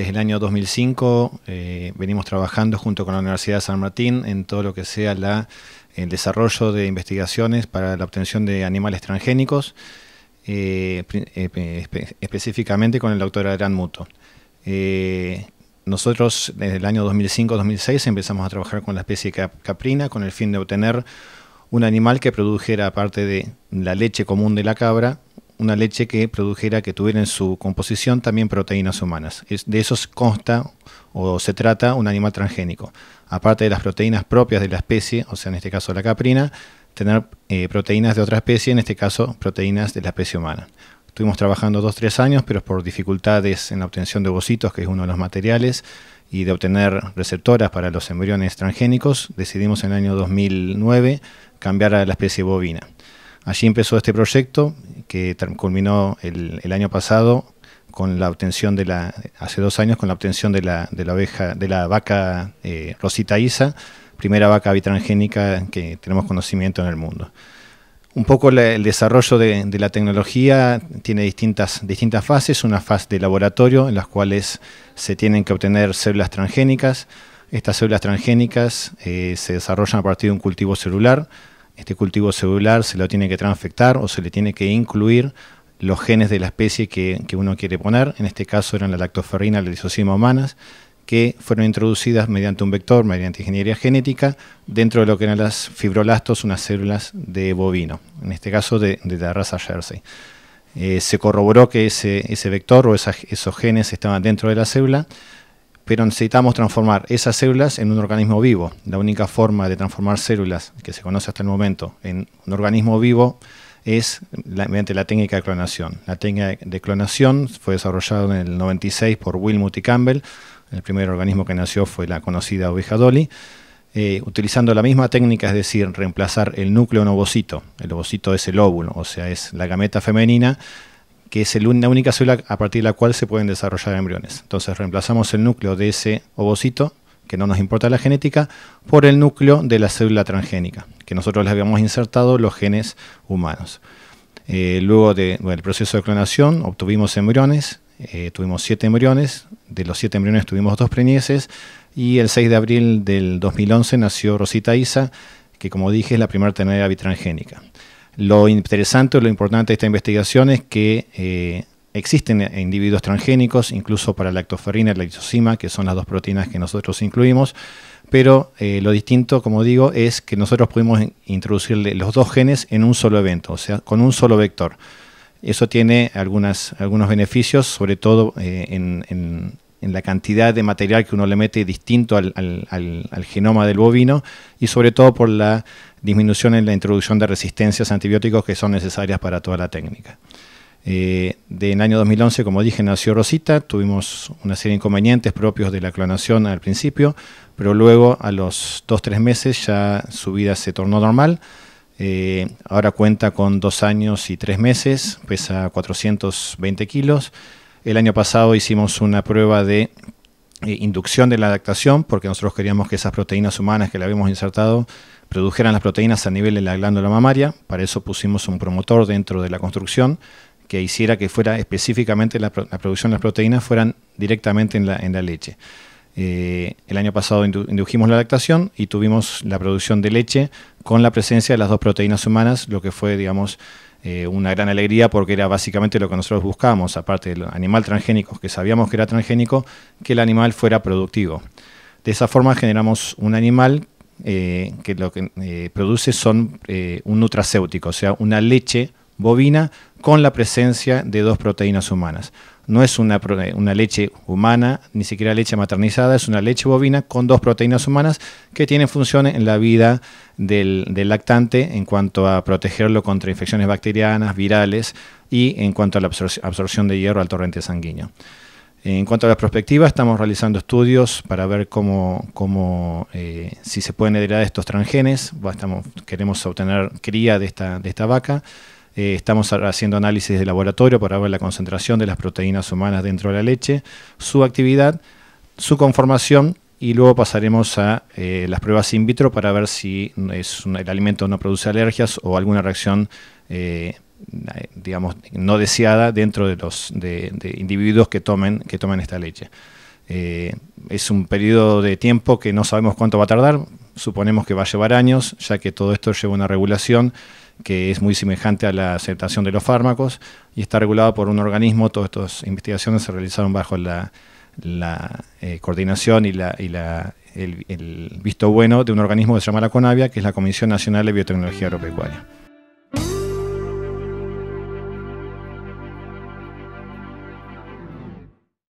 desde el año 2005 eh, venimos trabajando junto con la Universidad de San Martín en todo lo que sea el desarrollo de investigaciones para la obtención de animales transgénicos, eh, eh, específicamente con el doctor Adrián Muto. nosotros desde el año 2005-2006 empezamos a trabajar con la especie caprina con el fin de obtener un animal que produjera, parte de la leche común de la cabra, una leche que produjera, que tuviera en su composición también proteínas humanas. de eso consta o se trata un animal transgénico. Aparte de las proteínas propias de la especie, o sea, en este caso la caprina, tener eh, proteínas de otra especie, en este caso proteínas de la especie humana. Estuvimos trabajando dos, tres años, pero por dificultades en la obtención de ovocitos, que es uno de los materiales, y de obtener receptoras para los embriones transgénicos, decidimos en el año 2009 cambiar a la especie bovina. Allí empezó este proyecto que culminó el, año pasado con la obtención de la, hace dos años, con la obtención de la, de la oveja, de la vaca eh, Rosita Isa, primera vaca bitrangénica que tenemos conocimiento en el mundo. Un poco el desarrollo de, la tecnología tiene distintas, fases, una fase de laboratorio en las cuales se tienen que obtener células transgénicas. Estas células transgénicas eh, se desarrollan a partir de un cultivo celular, este cultivo celular se lo tiene que transfectar o se le tiene que incluir los genes de la especie que, uno quiere poner, en este caso eran la lactoferrina y la lisocima humanas, que fueron introducidas mediante un vector, mediante ingeniería genética, dentro de lo que eran las fibrolastos, unas células de bovino, en este caso de, la raza Jersey. Eh, se corroboró que ese, ese vector o esos genes estaban dentro de la célula, pero necesitamos transformar esas células en un organismo vivo. La única forma de transformar células que se conoce hasta el momento en un organismo vivo es mediante la técnica de clonación. La técnica de clonación fue desarrollada en el 96 por Will y Campbell. El primer organismo que nació fue la conocida oveja Dolly. Eh, utilizando la misma técnica, es decir, reemplazar el núcleo en ovocito. El ovocito es el óvulo, o sea, es la gameta femenina que es la única célula a partir de la cual se pueden desarrollar embriones. Entonces reemplazamos el núcleo de ese ovocito, que no nos importa la genética, por el núcleo de la célula transgénica, que nosotros le habíamos insertado los genes humanos. Eh, luego del proceso de clonación obtuvimos embriones, eh, tuvimos siete embriones, de los siete embriones tuvimos dos preñeces y el 6 de abril del 2011 nació Rosita Isa, que como dije es la primera ternera bitransgénica. Lo interesante, lo importante de esta investigación es que eh, existen individuos transgénicos, incluso para la lactoferrina y la lisozima, que son las dos proteínas que nosotros incluimos, pero eh, lo distinto, como digo, es que nosotros pudimos introducirle los dos genes en un solo evento, o sea, con un solo vector. Eso tiene algunos beneficios, sobre todo eh, en, en la cantidad de material que uno le mete distinto al, al, al, genoma del bovino y sobre todo por la disminución en la introducción de resistencias a antibióticos que son necesarias para toda la técnica. de, eh, en el año 2011, como dije, nació Rosita, tuvimos una serie de inconvenientes propios de la clonación al principio, pero luego a los 2-3 meses ya su vida se tornó normal. Eh, ahora cuenta con 2 años y 3 meses, pesa 420 kilos el año pasado hicimos una prueba de eh, inducción de la adaptación, porque nosotros queríamos que esas proteínas humanas que le habíamos insertado produjeran las proteínas a nivel de la glándula mamaria. Para eso pusimos un promotor dentro de la construcción que hiciera que fuera específicamente la, producción de las proteínas fueran directamente en la, leche. Eh, el año pasado indujimos la lactación y tuvimos la producción de leche con la presencia de las dos proteínas humanas, lo que fue, digamos, eh, una gran alegría porque era básicamente lo que nosotros buscábamos, aparte del animal transgénico, que sabíamos que era transgénico, que el animal fuera productivo. De esa forma generamos un animal eh, que lo que eh, produce son un nutracéutico, o sea, una leche bovina con la presencia de dos proteínas humanas no es una, leche humana, ni siquiera leche maternizada, es una leche bovina con dos proteínas humanas que tienen función en la vida del, lactante en cuanto a protegerlo contra infecciones bacterianas, virales y en cuanto a la absorción de hierro al torrente sanguíneo. En cuanto a las perspectivas, estamos realizando estudios para ver cómo, eh, si se pueden heredar estos transgenes. queremos obtener cría de esta, de esta vaca. Eh, estamos haciendo análisis de laboratorio para ver la concentración de las proteínas humanas dentro de la leche, su actividad, su conformación y luego pasaremos a eh, las pruebas in vitro para ver si mm, el alimento no produce alergias o alguna reacción, eh, digamos, no deseada dentro de los individuos que tomen, que tomen esta leche. es un periodo de tiempo que no sabemos cuánto va a tardar, suponemos que va a llevar años, ya que todo esto lleva una regulación que es muy semejante a la aceptación de los fármacos y está regulado por un organismo. Todas estas investigaciones se realizaron bajo la, eh, coordinación y, el, el, visto bueno de un organismo que se llama la CONAVIA, que es la Comisión Nacional de Biotecnología Agropecuaria.